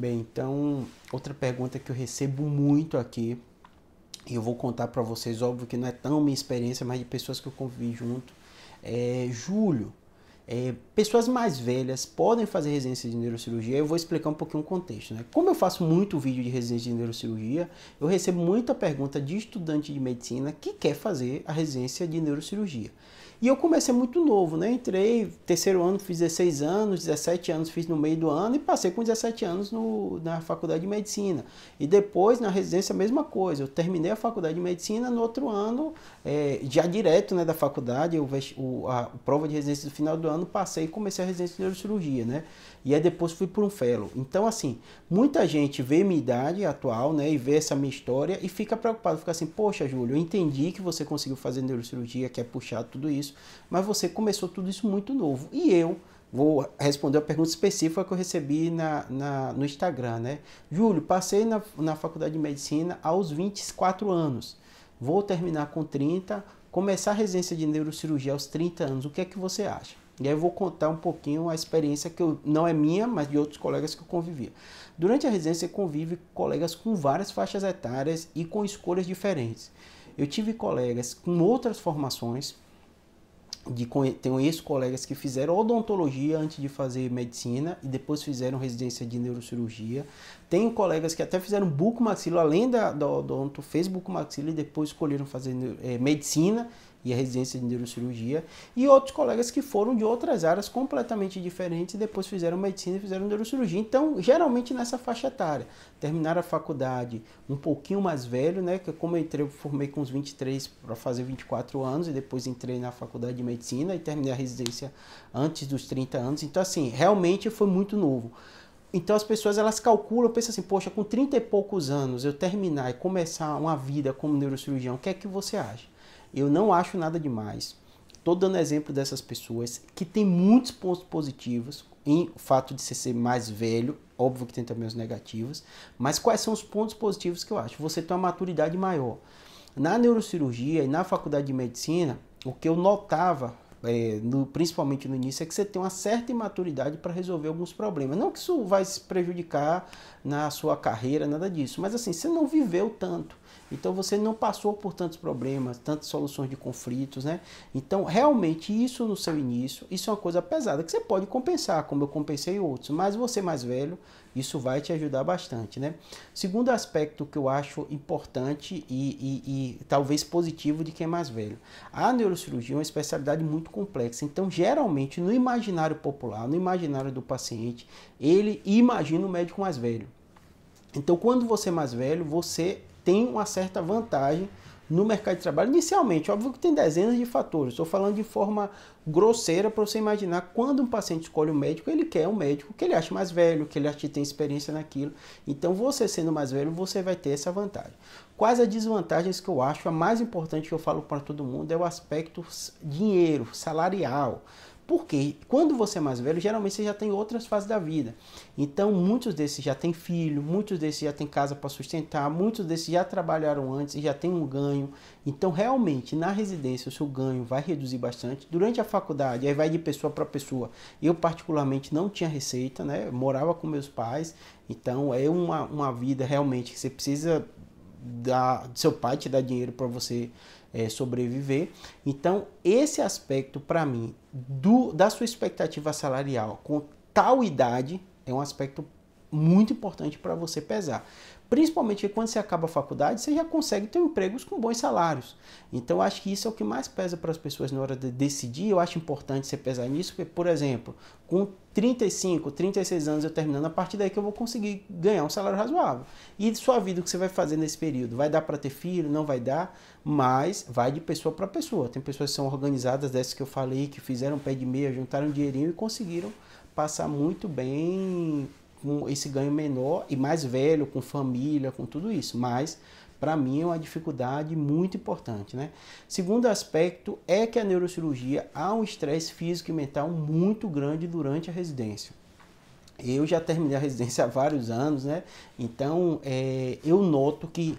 Bem, então, outra pergunta que eu recebo muito aqui, e eu vou contar para vocês, óbvio que não é tão minha experiência, mas de pessoas que eu convivi junto, é Júlio, é, pessoas mais velhas podem fazer residência de neurocirurgia. Eu vou explicar um pouquinho o contexto. Né? Como eu faço muito vídeo de residência de neurocirurgia, eu recebo muita pergunta de estudante de medicina que quer fazer a residência de neurocirurgia. E eu comecei muito novo, né? Entrei, terceiro ano fiz 16 anos, 17 anos fiz no meio do ano e passei com 17 anos no, na faculdade de medicina. E depois, na residência, a mesma coisa. Eu terminei a faculdade de medicina, no outro ano, é, já direto né, da faculdade, eu, o, a, a prova de residência do final do ano, ano, passei e comecei a residência de neurocirurgia, né? E aí depois fui para um fellow. Então, assim, muita gente vê minha idade atual, né, e vê essa minha história e fica preocupado, fica assim, poxa, Júlio, eu entendi que você conseguiu fazer neurocirurgia, que é puxar tudo isso, mas você começou tudo isso muito novo. E eu, vou responder a pergunta específica que eu recebi na, na, no Instagram, né? Júlio, passei na, na faculdade de medicina aos 24 anos. Vou terminar com 30, começar a residência de neurocirurgia aos 30 anos. O que é que você acha? E aí eu vou contar um pouquinho a experiência que eu, não é minha, mas de outros colegas que eu convivia. Durante a residência você convive com colegas com várias faixas etárias e com escolhas diferentes. Eu tive colegas com outras formações, de tenho ex colegas que fizeram odontologia antes de fazer medicina e depois fizeram residência de neurocirurgia. Tenho colegas que até fizeram bucomaxilo, além da, da odonto, fez bucomaxilo e depois escolheram fazer é, medicina e a residência de neurocirurgia, e outros colegas que foram de outras áreas completamente diferentes e depois fizeram medicina e fizeram neurocirurgia. Então, geralmente nessa faixa etária, terminaram a faculdade um pouquinho mais velho, né? Que como eu entrei, eu formei com uns 23 para fazer 24 anos e depois entrei na faculdade de medicina e terminei a residência antes dos 30 anos. Então, assim, realmente foi muito novo. Então as pessoas elas calculam, pensam assim, poxa, com 30 e poucos anos eu terminar e começar uma vida como neurocirurgião, o que é que você acha? Eu não acho nada demais. Estou dando exemplo dessas pessoas que têm muitos pontos positivos em o fato de você ser mais velho, óbvio que tem também os negativos, mas quais são os pontos positivos que eu acho? Você tem uma maturidade maior. Na neurocirurgia e na faculdade de medicina, o que eu notava é, no, principalmente no início, é que você tem uma certa imaturidade para resolver alguns problemas. Não que isso vai se prejudicar na sua carreira, nada disso, mas assim, você não viveu tanto. Então você não passou por tantos problemas, tantas soluções de conflitos, né? Então realmente isso no seu início, isso é uma coisa pesada que você pode compensar, como eu compensei outros, mas você mais velho, isso vai te ajudar bastante, né? Segundo aspecto que eu acho importante e, e, e talvez positivo de quem é mais velho, a neurocirurgia é uma especialidade muito complexa. Então geralmente no imaginário popular, no imaginário do paciente, ele imagina o médico mais velho. Então, quando você é mais velho, você tem uma certa vantagem no mercado de trabalho. Inicialmente, óbvio que tem dezenas de fatores. Estou falando de forma grosseira para você imaginar quando um paciente escolhe um médico, ele quer um médico que ele acha mais velho, que ele acha que tem experiência naquilo. Então, você sendo mais velho, você vai ter essa vantagem. Quais as desvantagens que eu acho? A mais importante que eu falo para todo mundo é o aspecto dinheiro, salarial. Porque quando você é mais velho, geralmente você já tem outras fases da vida. Então, muitos desses já têm filho, muitos desses já têm casa para sustentar, muitos desses já trabalharam antes e já têm um ganho. Então, realmente, na residência, o seu ganho vai reduzir bastante. Durante a faculdade, aí vai de pessoa para pessoa. Eu, particularmente, não tinha receita, né? Eu morava com meus pais. Então, é uma, uma vida realmente que você precisa do seu pai te dar dinheiro para você é, sobreviver. Então, esse aspecto, para mim, do, da sua expectativa salarial com tal idade, é um aspecto muito importante para você pesar. Principalmente quando você acaba a faculdade, você já consegue ter empregos com bons salários. Então, acho que isso é o que mais pesa para as pessoas na hora de decidir. Eu acho importante você pesar nisso, porque, por exemplo, com 35, 36 anos eu terminando, a partir daí que eu vou conseguir ganhar um salário razoável. E sua vida, o que você vai fazer nesse período? Vai dar para ter filho? Não vai dar? Mas vai de pessoa para pessoa. Tem pessoas que são organizadas, dessas que eu falei, que fizeram pé de meia, juntaram dinheirinho e conseguiram passar muito bem com esse ganho menor e mais velho, com família, com tudo isso. Mas, para mim, é uma dificuldade muito importante. Né? Segundo aspecto é que a neurocirurgia há um estresse físico e mental muito grande durante a residência. Eu já terminei a residência há vários anos, né? Então, é, eu noto que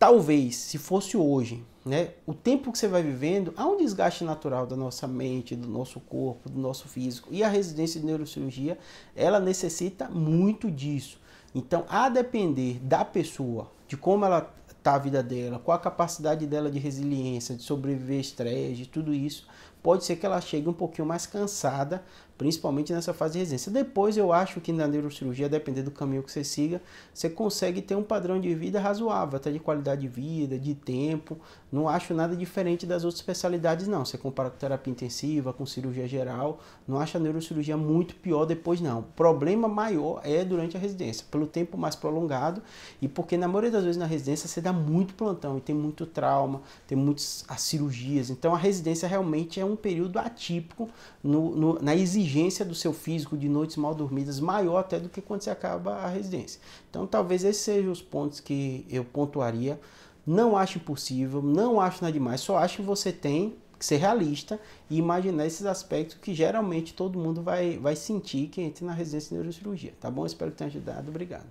talvez, se fosse hoje, né, o tempo que você vai vivendo, há um desgaste natural da nossa mente, do nosso corpo, do nosso físico. E a residência de neurocirurgia, ela necessita muito disso. Então, a depender da pessoa, de como ela está a vida dela, qual a capacidade dela de resiliência, de sobreviver a estresse, de tudo isso, pode ser que ela chegue um pouquinho mais cansada principalmente nessa fase de residência. Depois eu acho que na neurocirurgia, dependendo do caminho que você siga, você consegue ter um padrão de vida razoável, até de qualidade de vida, de tempo. Não acho nada diferente das outras especialidades, não. Você compara com terapia intensiva, com cirurgia geral, não acha a neurocirurgia muito pior depois, não. O problema maior é durante a residência, pelo tempo mais prolongado e porque na maioria das vezes na residência você dá muito plantão e tem muito trauma, tem muitas cirurgias. Então a residência realmente é um período atípico no, no, na exigência exigência do seu físico de noites mal dormidas maior até do que quando você acaba a residência. Então, talvez esses sejam os pontos que eu pontuaria. Não acho impossível, não acho nada demais, só acho que você tem que ser realista e imaginar esses aspectos que geralmente todo mundo vai, vai sentir que entra na residência de neurocirurgia. Tá bom? Espero que tenha ajudado. Obrigado.